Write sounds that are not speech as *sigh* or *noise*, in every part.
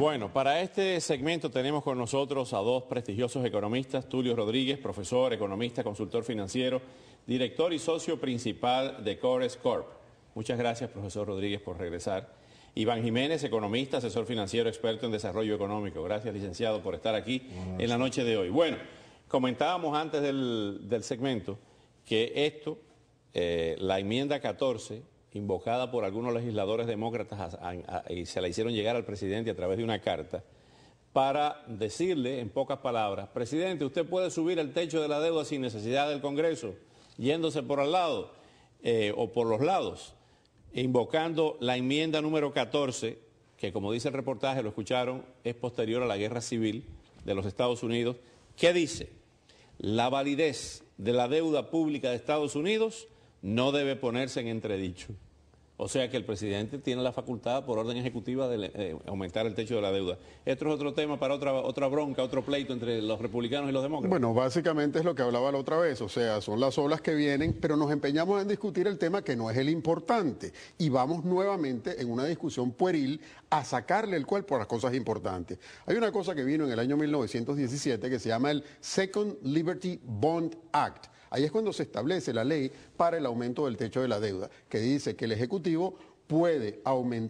Bueno, para este segmento tenemos con nosotros a dos prestigiosos economistas, Tulio Rodríguez, profesor, economista, consultor financiero, director y socio principal de Cores Corp. Muchas gracias, profesor Rodríguez, por regresar. Iván Jiménez, economista, asesor financiero, experto en desarrollo económico. Gracias, licenciado, por estar aquí en la noche de hoy. Bueno, comentábamos antes del, segmento que esto, eh, la enmienda 14, invocada por algunos legisladores demócratas y se la hicieron llegar al presidente a través de una carta para decirle en pocas palabras, presidente, usted puede subir el techo de la deuda sin necesidad del Congreso, yéndose por al lado eh, o por los lados, invocando la enmienda número 14, que como dice el reportaje, lo escucharon, es posterior a la guerra civil de los Estados Unidos, que dice, la validez de la deuda pública de Estados Unidos no debe ponerse en entredicho. O sea que el presidente tiene la facultad por orden ejecutiva de eh, aumentar el techo de la deuda. Esto es otro tema para otra, otra bronca, otro pleito entre los republicanos y los demócratas. Bueno, básicamente es lo que hablaba la otra vez, o sea, son las olas que vienen, pero nos empeñamos en discutir el tema que no es el importante. Y vamos nuevamente en una discusión pueril a sacarle el cuerpo a las cosas importantes. Hay una cosa que vino en el año 1917 que se llama el Second Liberty Bond Act Ahí es cuando se establece la ley para el aumento del techo de la deuda, que dice que el Ejecutivo puede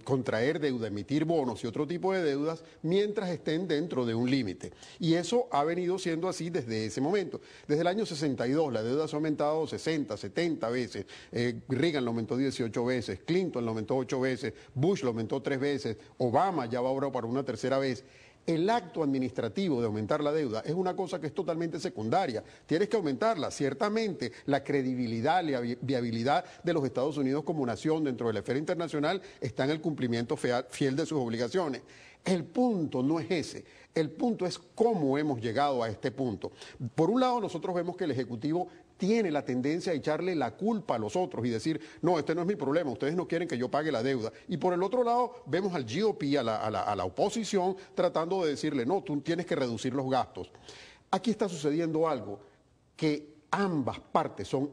contraer deuda, emitir bonos y otro tipo de deudas mientras estén dentro de un límite. Y eso ha venido siendo así desde ese momento. Desde el año 62 la deuda se ha aumentado 60, 70 veces. Eh, Reagan lo aumentó 18 veces, Clinton lo aumentó 8 veces, Bush lo aumentó 3 veces, Obama ya va ahora para una tercera vez. El acto administrativo de aumentar la deuda es una cosa que es totalmente secundaria. Tienes que aumentarla, ciertamente, la credibilidad, la viabilidad de los Estados Unidos como nación dentro de la esfera internacional está en el cumplimiento fiel de sus obligaciones. El punto no es ese, el punto es cómo hemos llegado a este punto. Por un lado, nosotros vemos que el Ejecutivo tiene la tendencia a echarle la culpa a los otros y decir, no, este no es mi problema, ustedes no quieren que yo pague la deuda. Y por el otro lado, vemos al GOP, a la, oposición, tratando de decirle, no, tú tienes que reducir los gastos. Aquí está sucediendo algo que ambas partes son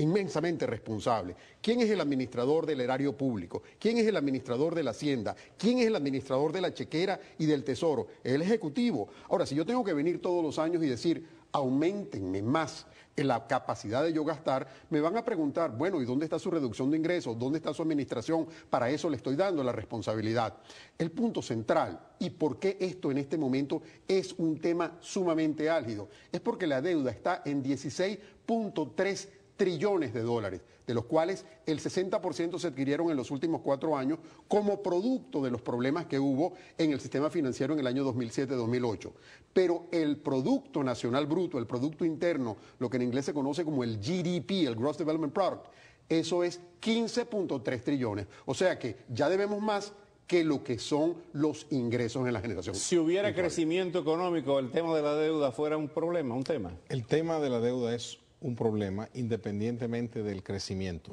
inmensamente responsables. ¿Quién es el administrador del erario público? ¿Quién es el administrador de la hacienda? ¿Quién es el administrador de la chequera y del tesoro? El ejecutivo. Ahora, si yo tengo que venir todos los años y decir, aumentenme más la capacidad de yo gastar, me van a preguntar, bueno, ¿y dónde está su reducción de ingresos? ¿Dónde está su administración? Para eso le estoy dando la responsabilidad. El punto central y por qué esto en este momento es un tema sumamente álgido es porque la deuda está en 16.3 trillones de dólares, de los cuales el 60% se adquirieron en los últimos cuatro años como producto de los problemas que hubo en el sistema financiero en el año 2007-2008. Pero el Producto Nacional Bruto, el Producto Interno, lo que en inglés se conoce como el GDP, el Gross Development Product, eso es 15.3 trillones. O sea que ya debemos más que lo que son los ingresos en la generación. Si hubiera crecimiento económico, el tema de la deuda fuera un problema, un tema. El tema de la deuda es un problema independientemente del crecimiento.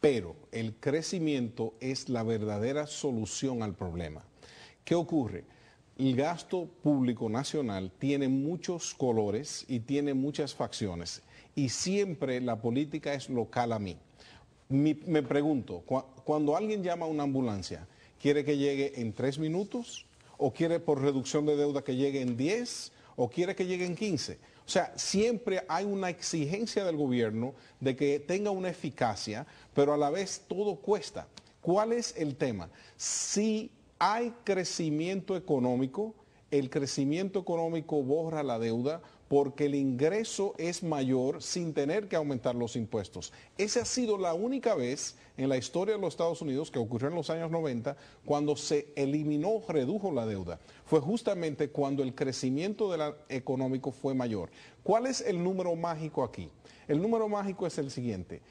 Pero el crecimiento es la verdadera solución al problema. ¿Qué ocurre? El gasto público nacional tiene muchos colores y tiene muchas facciones y siempre la política es local a mí. me pregunto, cuando alguien llama a una ambulancia, ¿quiere que llegue en tres minutos? ¿O quiere por reducción de deuda que llegue en diez? ¿O quiere que llegue en quince? O sea, siempre hay una exigencia del gobierno de que tenga una eficacia, pero a la vez todo cuesta. ¿Cuál es el tema? Si hay crecimiento económico, el crecimiento económico borra la deuda porque el ingreso es mayor sin tener que aumentar los impuestos. Esa ha sido la única vez en la historia de los Estados Unidos que ocurrió en los años 90 cuando se eliminó, redujo la deuda. Fue justamente cuando el crecimiento económico fue mayor. ¿Cuál es el número mágico aquí? El número mágico es el siguiente.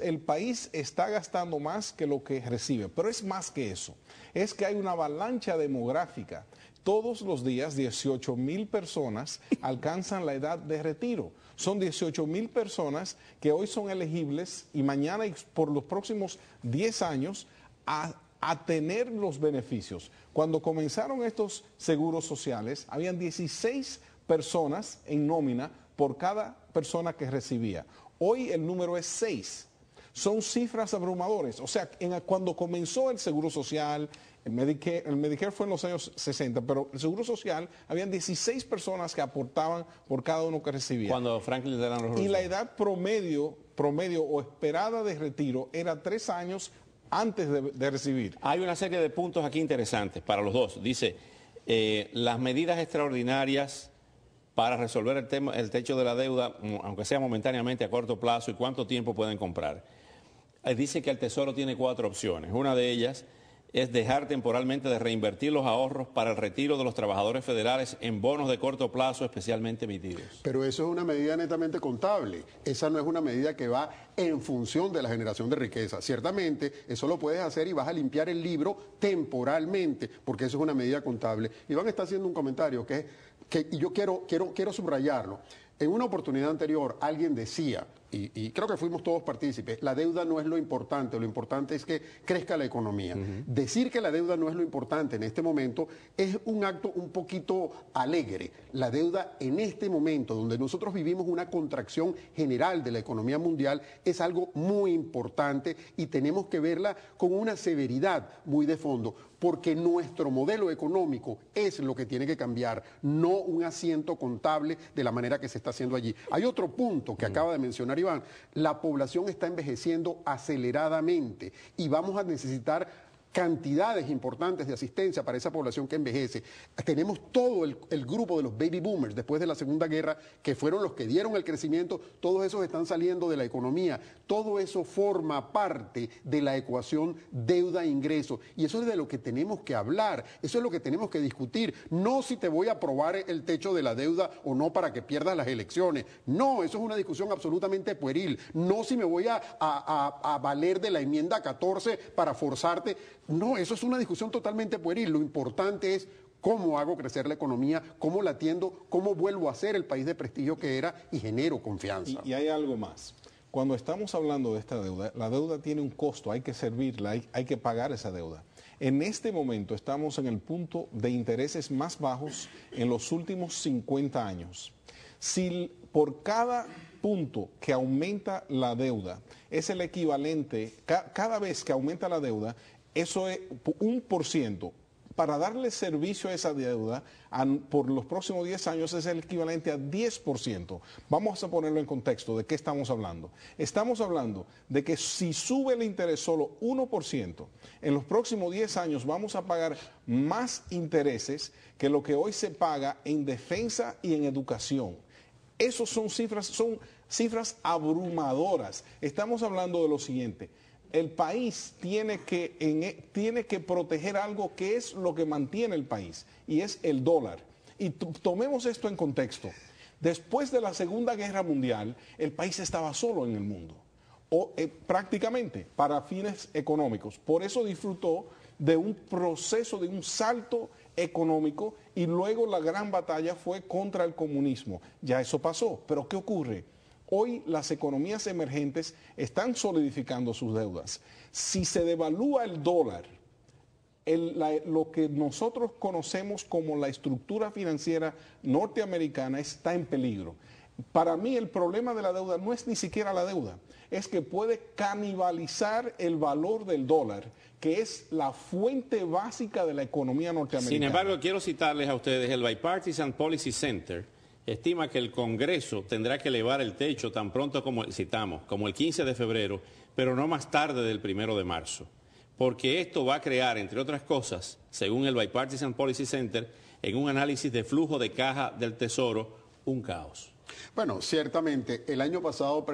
El país está gastando más que lo que recibe, pero es más que eso. Es que hay una avalancha demográfica todos los días 18 mil personas alcanzan la edad de retiro. Son 18 mil personas que hoy son elegibles y mañana y por los próximos 10 años a, tener los beneficios. Cuando comenzaron estos seguros sociales, habían 16 personas en nómina por cada persona que recibía. Hoy el número es 6 son cifras abrumadores. O sea, cuando comenzó el Seguro Social, el Medicare, fue en los años 60, pero el Seguro Social, habían 16 personas que aportaban por cada uno que recibía. Cuando Franklin Y la edad promedio, promedio o esperada de retiro era tres años antes de, recibir. Hay una serie de puntos aquí interesantes para los dos. Dice, eh, las medidas extraordinarias para resolver el, tema, el techo de la deuda, aunque sea momentáneamente a corto plazo, y cuánto tiempo pueden comprar. Eh, dice que el Tesoro tiene cuatro opciones. Una de ellas es dejar temporalmente de reinvertir los ahorros para el retiro de los trabajadores federales en bonos de corto plazo especialmente emitidos. Pero eso es una medida netamente contable, esa no es una medida que va en función de la generación de riqueza. Ciertamente, eso lo puedes hacer y vas a limpiar el libro temporalmente, porque eso es una medida contable. Iván está haciendo un comentario que, que yo quiero, quiero, quiero subrayarlo. En una oportunidad anterior alguien decía, y, creo que fuimos todos partícipes, la deuda no es lo importante, lo importante es que crezca la economía. Decir que la deuda no es lo importante en este momento es un acto un poquito alegre. La deuda en este momento, donde nosotros vivimos una contracción general de la economía mundial, es algo muy importante y tenemos que verla con una severidad muy de fondo porque nuestro modelo económico es lo que tiene que cambiar, no un asiento contable de la manera que se está haciendo allí. Hay otro punto que acaba de mencionar la población está envejeciendo aceleradamente y vamos a necesitar cantidades importantes de asistencia para esa población que envejece. Tenemos todo el, grupo de los baby boomers después de la Segunda Guerra, que fueron los que dieron el crecimiento, todos esos están saliendo de la economía, todo eso forma parte de la ecuación deuda-ingreso. Y eso es de lo que tenemos que hablar, eso es lo que tenemos que discutir, no si te voy a aprobar el techo de la deuda o no para que pierdas las elecciones, no, eso es una discusión absolutamente pueril, no si me voy a, a valer de la enmienda 14 para forzarte no, eso es una discusión totalmente pueril. Lo importante es cómo hago crecer la economía, cómo la atiendo, cómo vuelvo a ser el país de prestigio que era y genero confianza. Y, hay algo más. Cuando estamos hablando de esta deuda, la deuda tiene un costo, hay que servirla, hay, que pagar esa deuda. En este momento estamos en el punto de intereses más bajos en los últimos 50 años. Si por cada punto que aumenta la deuda es el equivalente, cada vez que aumenta la deuda eso es un por ciento. Para darle servicio a esa deuda por los próximos 10 años es el equivalente a 10%. Vamos a ponerlo en contexto de qué estamos hablando. Estamos hablando de que si sube el interés solo 1%, en los próximos 10 años vamos a pagar más intereses que lo que hoy se paga en defensa y en educación. Esas son cifras, son cifras abrumadoras. Estamos hablando de lo siguiente el país tiene que, e, tiene que proteger algo que es lo que mantiene el país, y es el dólar. Y tomemos esto en contexto. Después de la Segunda Guerra Mundial, el país estaba solo en el mundo, o, eh, prácticamente para fines económicos. Por eso disfrutó de un proceso, de un salto económico y luego la gran batalla fue contra el comunismo. Ya eso pasó, pero ¿qué ocurre? hoy las economías emergentes están solidificando sus deudas. Si se devalúa el dólar, lo que nosotros conocemos como la estructura financiera norteamericana está en peligro. Para mí el problema de la deuda no es ni siquiera la deuda, es que puede canibalizar el valor del dólar, que es la fuente básica de la economía norteamericana. Sin embargo, quiero citarles a ustedes el Bipartisan Policy Center, estima que el Congreso tendrá que elevar el techo tan pronto como, citamos, como el 15 de febrero, pero no más tarde del 1 de marzo, porque esto va a crear, entre otras cosas, según el Bipartisan Policy Center, en un análisis de flujo de caja del Tesoro, un caos. Bueno, ciertamente, el año pasado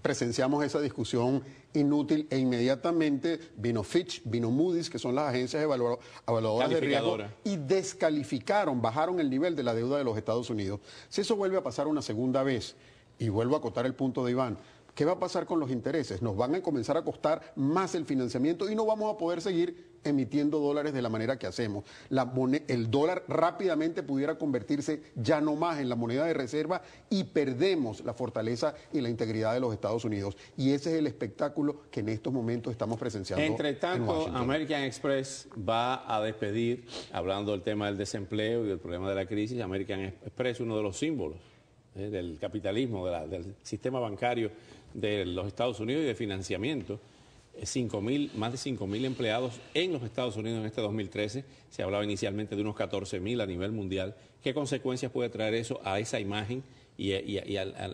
presenciamos esa discusión inútil e inmediatamente vino Fitch, vino Moody's, que son las agencias evaluadoras de riesgo, y descalificaron, bajaron el nivel de la deuda de los Estados Unidos. Si eso vuelve a pasar una segunda vez, y vuelvo a acotar el punto de Iván, ¿qué va a pasar con los intereses? Nos van a comenzar a costar más el financiamiento y no vamos a poder seguir emitiendo dólares de la manera que hacemos, la el dólar rápidamente pudiera convertirse ya no más en la moneda de reserva y perdemos la fortaleza y la integridad de los Estados Unidos. Y ese es el espectáculo que en estos momentos estamos presenciando. Entre tanto, American Express va a despedir, hablando del tema del desempleo y del problema de la crisis, American Express, uno de los símbolos eh, del capitalismo, del sistema bancario de los Estados Unidos y de financiamiento. 5 eh, más de 5.000 empleados en los Estados Unidos en este 2013. Se hablaba inicialmente de unos 14.000 a nivel mundial. ¿Qué consecuencias puede traer eso a esa imagen y, eh,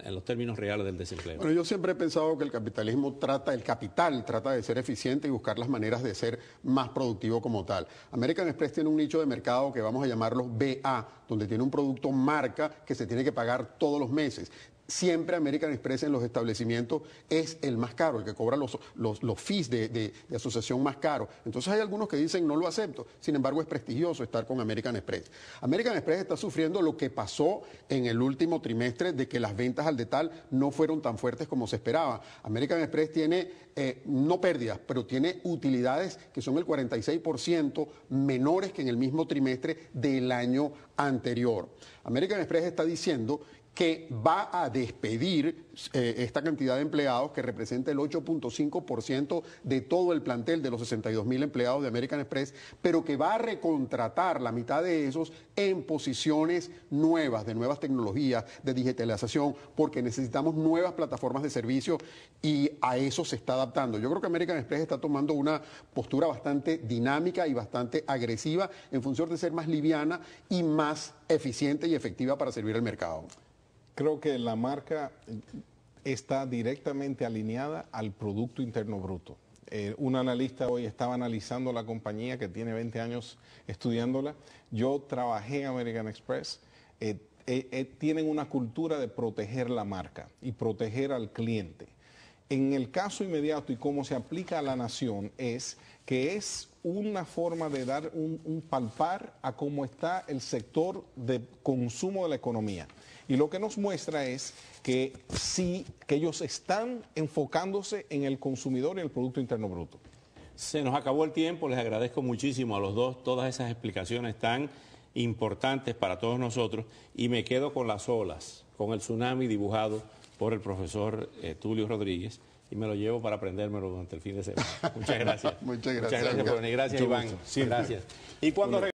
en los términos reales del desempleo? Bueno, yo siempre he pensado que el capitalismo trata, el capital trata de ser eficiente y buscar las maneras de ser más productivo como tal. American Express tiene un nicho de mercado que vamos a llamarlo BA, donde tiene un producto marca que se tiene que pagar todos los meses siempre American Express en los establecimientos es el más caro, el que cobra los, los, fees de, asociación más caro. Entonces hay algunos que dicen no lo acepto, sin embargo es prestigioso estar con American Express. American Express está sufriendo lo que pasó en el último trimestre de que las ventas al detal no fueron tan fuertes como se esperaba. American Express tiene, eh, no pérdidas, pero tiene utilidades que son el 46% menores que en el mismo trimestre del año anterior. American Express está diciendo que va a despedir eh, esta cantidad de empleados que representa el 8.5% de todo el plantel de los 62 mil empleados de American Express, pero que va a recontratar la mitad de esos en posiciones nuevas, de nuevas tecnologías, de digitalización, porque necesitamos nuevas plataformas de servicio y a eso se está adaptando. Yo creo que American Express está tomando una postura bastante dinámica y bastante agresiva en función de ser más liviana y más eficiente y efectiva para servir al mercado creo que la marca eh, está directamente alineada al Producto Interno Bruto. Eh, un analista hoy estaba analizando la compañía que tiene 20 años estudiándola. Yo trabajé en American Express. Eh, tienen una cultura de proteger la marca y proteger al cliente. En el caso inmediato y cómo se aplica a la nación es que es una forma de dar un palpar a cómo está el sector de consumo de la economía. Y lo que nos muestra es que sí, que ellos están enfocándose en el consumidor y el Producto Interno Bruto. Se nos acabó el tiempo, les agradezco muchísimo a los dos todas esas explicaciones tan importantes para todos nosotros y me quedo con las olas, con el tsunami dibujado por el profesor eh, Tulio Rodríguez y me lo llevo para aprendérmelo durante el fin de semana. *laughs* Muchas gracias. Muchas gracias. Muchas gracias Iván. gracias.